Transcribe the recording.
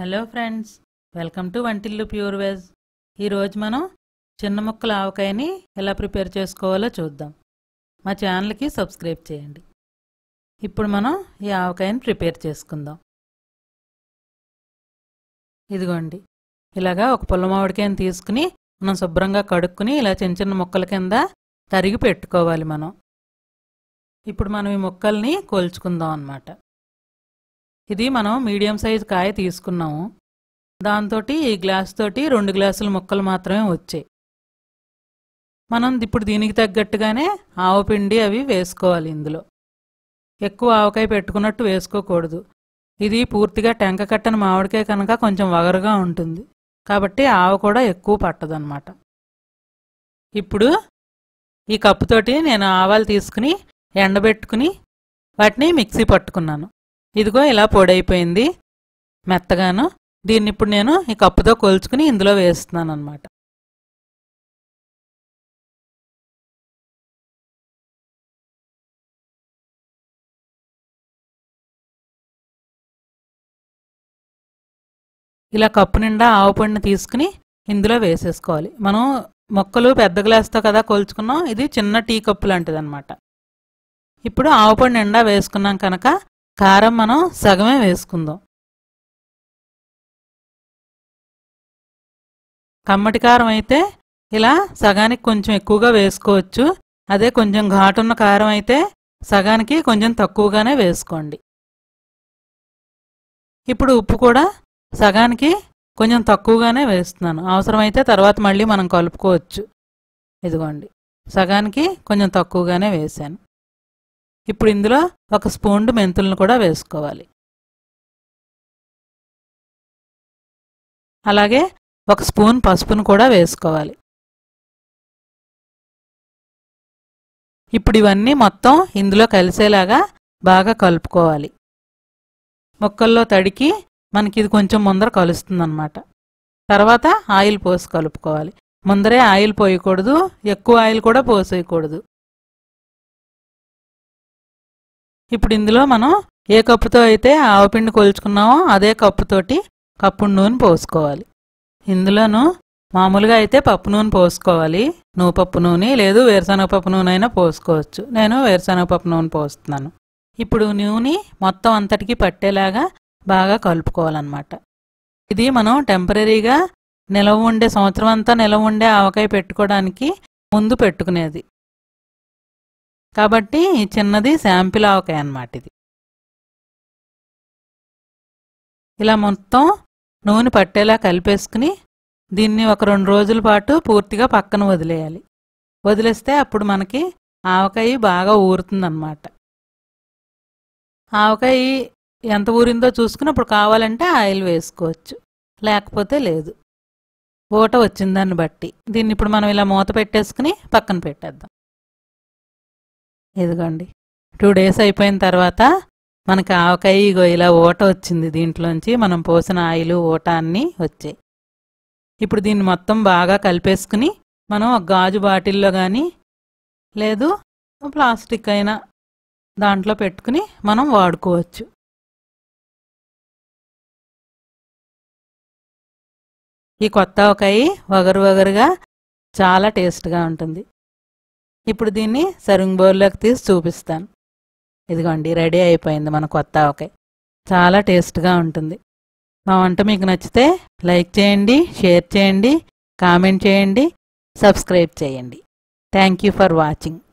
hello friends welcome to Vantillu pure veg ఈరోజు మనం చిన్న ముక్కల ఆవకాయని ఎలా ప్రిపేర్ చేసుకోవాలో చూద్దాం మా ఛానల్కి సబ్స్క్రైబ్ చేయండి ఇప్పుడు మనం ఈ ఆవకాయని ప్రిపేర్ చేసుకుందాం ఇదిగోండి ఇలాగా ఒక పుల్ల మామిడికాయని తీసుకుని మనం శుభ్రంగా కడుక్కుని ఇలా చిన్న చిన్న ముక్కల కింద తరిగి పెట్టుకోవాలి మనం ఇప్పుడు మనం ఈ ముక్కల్ని కోల్చుకుందాం అన్నమాట ఇది మనం మీడియం సైజ్ కాయ తీసుకున్నాము దాంతో ఈ గ్లాస్ తోటి రెండు గ్లాసుల ముక్కలు మాత్రమే వచ్చాయి మనం ఇప్పుడు దీనికి తగ్గట్టుగానే ఆవు పిండి అవి వేసుకోవాలి ఇందులో ఎక్కువ ఆవకాయ పెట్టుకున్నట్టు వేసుకోకూడదు ఇది పూర్తిగా టెంక కట్టని మామిడికాయ కనుక కొంచెం వగరుగా ఉంటుంది కాబట్టి ఆవ కూడా ఎక్కువ పట్టదనమాట ఇప్పుడు ఈ కప్పుతోటి నేను ఆవాలు తీసుకుని ఎండబెట్టుకుని వాటిని మిక్సీ పట్టుకున్నాను ఇదిగో ఇలా పొడైపోయింది మెత్తగాను దీన్ని ఇప్పుడు నేను ఈ కప్పుతో కొలుచుకుని ఇందులో వేస్తున్నాను అనమాట ఇలా కప్పు నిండా ఆవు పండుని తీసుకుని ఇందులో వేసేసుకోవాలి మనం మొక్కలు పెద్ద గ్లాస్తో కదా కొలుచుకున్నాం ఇది చిన్న టీ కప్పు లాంటిది అనమాట ఇప్పుడు ఆవు పండు నిండా వేసుకున్నాం కనుక కారం మనం సగమే వేసుకుందాం కమ్మటి కారం అయితే ఇలా సగానికి కొంచెం ఎక్కువగా వేసుకోవచ్చు అదే కొంచెం ఘాటున్న కారం అయితే సగానికి కొంచెం తక్కువగానే వేసుకోండి ఇప్పుడు ఉప్పు కూడా సగానికి కొంచెం తక్కువగానే వేస్తున్నాను అవసరమైతే తర్వాత మళ్ళీ మనం కలుపుకోవచ్చు ఇదిగోండి సగానికి కొంచెం తక్కువగానే వేశాను ఇప్పుడు ఇందులో ఒక స్పూన్ మెంతులను కూడా వేసుకోవాలి అలాగే ఒక స్పూన్ పసుపును కూడా వేసుకోవాలి ఇప్పుడు ఇవన్నీ మొత్తం ఇందులో కలిసేలాగా బాగా కలుపుకోవాలి ముక్కల్లో తడికి మనకి ఇది కొంచెం ముందర కలుస్తుందన్నమాట తర్వాత ఆయిల్ పోసి కలుపుకోవాలి ముందరే ఆయిల్ పోయకూడదు ఎక్కువ ఆయిల్ కూడా పోసేయకూడదు ఇప్పుడు ఇందులో మనం ఏ కప్పుతో అయితే ఆవపిండి కొలుచుకున్నామో అదే కప్పుతోటి కప్పు నూనె పోసుకోవాలి ఇందులోను మామూలుగా అయితే పప్పు నూనె పోసుకోవాలి నువ్వు పప్పు నూనె లేదు వేరుశనగ పప్పు నూనె అయినా పోసుకోవచ్చు నేను వేరుశనగ పప్పు నూనె పోస్తున్నాను ఇప్పుడు నూనె మొత్తం అంతటికి పట్టేలాగా బాగా కలుపుకోవాలన్నమాట ఇది మనం టెంపరీగా నిలవ ఉండే సంవత్సరం అంతా నిలవ ఉండే ఆవకాయ పెట్టుకోవడానికి ముందు పెట్టుకునేది కాబట్టి చిన్నది శాంపిల్ ఆవకాయ అన్నమాట ఇది ఇలా మొత్తం నూనె పట్టేలా కలిపేసుకుని దీన్ని ఒక రెండు రోజుల పాటు పూర్తిగా పక్కన వదిలేయాలి వదిలేస్తే అప్పుడు మనకి ఆవకాయ బాగా ఊరుతుందన్నమాట ఆవకాయ ఎంత ఊరిందో చూసుకుని అప్పుడు కావాలంటే ఆయిల్ వేసుకోవచ్చు లేకపోతే లేదు ఊట వచ్చిందాన్ని బట్టి దీన్ని ఇప్పుడు మనం ఇలా మూత పెట్టేసుకుని పక్కన పెట్టేద్దాం ఇదిగోండి టూ డేస్ అయిపోయిన తర్వాత మనకి ఆవకాయ ఇగో ఇలా ఓట వచ్చింది దీంట్లోంచి మనం పోసిన ఆయిల్ ఓట అన్నీ వచ్చాయి ఇప్పుడు దీన్ని మొత్తం బాగా కలిపేసుకుని మనం ఒక గాజు బాటిల్లో కానీ లేదు ప్లాస్టిక్ అయినా దాంట్లో పెట్టుకుని మనం వాడుకోవచ్చు ఈ కొత్త ఒకయి వగరు వగరుగా చాలా టేస్ట్గా ఉంటుంది ఇప్పుడు దీన్ని సర్వింగ్ బౌల్లోకి తీసి చూపిస్తాను ఇదిగోండి రెడీ అయిపోయింది మన కొత్త ఒకే చాలా టేస్ట్గా ఉంటుంది మా వంట మీకు నచ్చితే లైక్ చేయండి షేర్ చేయండి కామెంట్ చేయండి సబ్స్క్రైబ్ చేయండి థ్యాంక్ యూ ఫర్ వాచింగ్